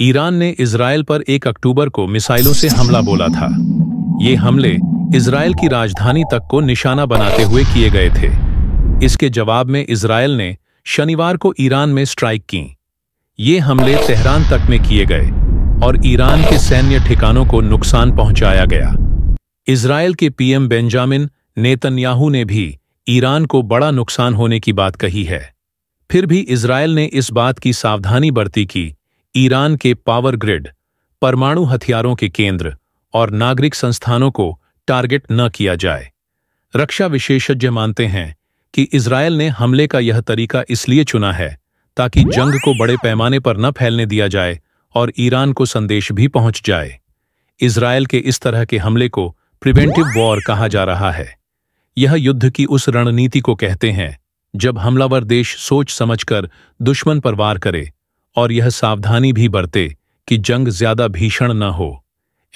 Iran ने Israel पर 1 अक्टूबर को मिसाइलों से हमला बोला था ये हमले इसराइल की राजधानी तक को निशाना बनाते हुए किए गए थे इसके जवाब में इसराइल ने शनिवार को ईरान में स्ट्राइक की ये हमले तेहरान तक में किए गए और ईरान के सैन्य ठिकानों को नुकसान पहुंचाया गया इसराइल के पीएम बेंजामिन नेतन्याहू ने भी ईरान को बड़ा नुकसान होने की बात कही है फिर भी इसराइल ने इस बात की सावधानी बरती की ईरान के पावर ग्रिड परमाणु हथियारों के केंद्र और नागरिक संस्थानों को टारगेट न किया जाए रक्षा विशेषज्ञ मानते हैं कि इसराइल ने हमले का यह तरीका इसलिए चुना है ताकि जंग को बड़े पैमाने पर न फैलने दिया जाए और ईरान को संदेश भी पहुंच जाए इसराइल के इस तरह के हमले को प्रिवेंटिव वॉर कहा जा रहा है यह युद्ध की उस रणनीति को कहते हैं जब हमलावर देश सोच समझकर दुश्मन पर वार करे और यह सावधानी भी बरते कि जंग ज्यादा भीषण न हो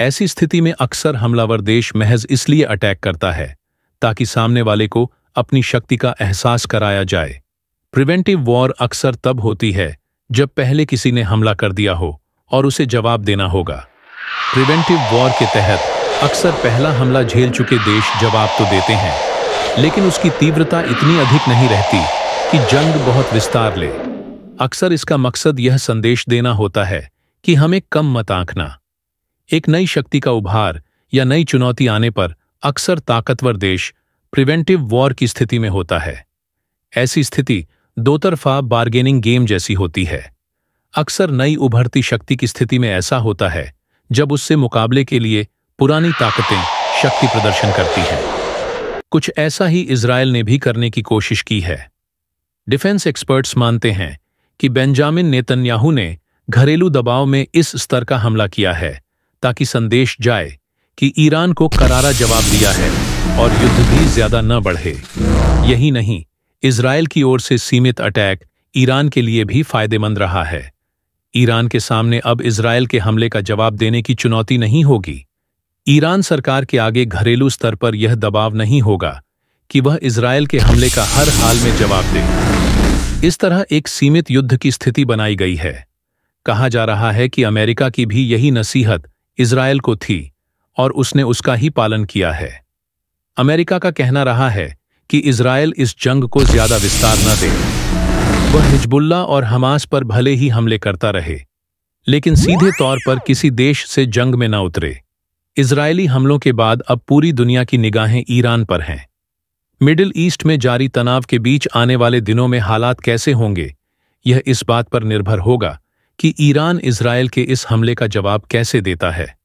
ऐसी स्थिति में अक्सर हमलावर देश महज इसलिए अटैक करता है ताकि सामने वाले को अपनी शक्ति का एहसास कराया जाए प्रिवेंटिव वॉर अक्सर तब होती है जब पहले किसी ने हमला कर दिया हो और उसे जवाब देना होगा प्रिवेंटिव वॉर के तहत अक्सर पहला हमला झेल चुके देश जवाब तो देते हैं लेकिन उसकी तीव्रता इतनी अधिक नहीं रहती कि जंग बहुत विस्तार ले अक्सर इसका मकसद यह संदेश देना होता है कि हमें कम मत आंकना एक नई शक्ति का उभार या नई चुनौती आने पर अक्सर ताकतवर देश प्रिवेंटिव वॉर की स्थिति में होता है ऐसी स्थिति दोतरफा बार्गेनिंग गेम जैसी होती है अक्सर नई उभरती शक्ति की स्थिति में ऐसा होता है जब उससे मुकाबले के लिए पुरानी ताकतें शक्ति प्रदर्शन करती हैं कुछ ऐसा ही इसराइल ने भी करने की कोशिश की है डिफेंस एक्सपर्ट्स मानते हैं कि बेंजामिन नेतन्याहू ने घरेलू दबाव में इस स्तर का हमला किया है ताकि संदेश जाए कि ईरान को करारा जवाब दिया है और युद्ध भी ज्यादा न बढ़े यही नहीं इसराइल की ओर से सीमित अटैक ईरान के लिए भी फायदेमंद रहा है ईरान के सामने अब इसराइल के हमले का जवाब देने की चुनौती नहीं होगी ईरान सरकार के आगे घरेलू स्तर पर यह दबाव नहीं होगा कि वह इसराइल के हमले का हर हाल में जवाब दे इस तरह एक सीमित युद्ध की स्थिति बनाई गई है कहा जा रहा है कि अमेरिका की भी यही नसीहत इसराइल को थी और उसने उसका ही पालन किया है अमेरिका का कहना रहा है कि इसराइल इस जंग को ज्यादा विस्तार न दे वह हिजबुल्ला और हमास पर भले ही हमले करता रहे लेकिन सीधे तौर पर किसी देश से जंग में न उतरे इसराइली हमलों के बाद अब पूरी दुनिया की निगाहें ईरान पर हैं मिडिल ईस्ट में जारी तनाव के बीच आने वाले दिनों में हालात कैसे होंगे यह इस बात पर निर्भर होगा कि ईरान इसराइल के इस हमले का जवाब कैसे देता है